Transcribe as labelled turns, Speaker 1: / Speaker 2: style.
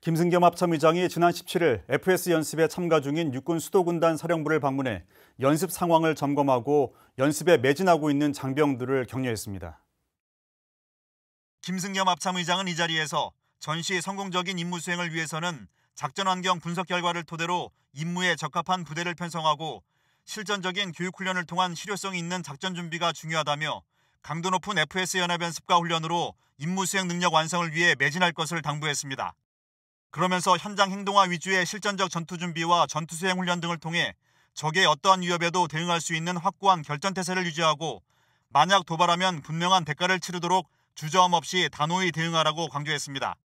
Speaker 1: 김승겸 합참의장이 지난 17일 FS 연습에 참가 중인 육군 수도군단 사령부를 방문해 연습 상황을 점검하고 연습에 매진하고 있는 장병들을 격려했습니다. 김승겸 합참의장은 이 자리에서 전시 성공적인 임무 수행을 위해서는 작전 환경 분석 결과를 토대로 임무에 적합한 부대를 편성하고 실전적인 교육 훈련을 통한 실효성 있는 작전 준비가 중요하다며 강도 높은 FS 연합 연습과 훈련으로 임무 수행 능력 완성을 위해 매진할 것을 당부했습니다. 그러면서 현장 행동화 위주의 실전적 전투 준비와 전투 수행 훈련 등을 통해 적의 어떠한 위협에도 대응할 수 있는 확고한 결전 태세를 유지하고 만약 도발하면 분명한 대가를 치르도록 주저함 없이 단호히 대응하라고 강조했습니다.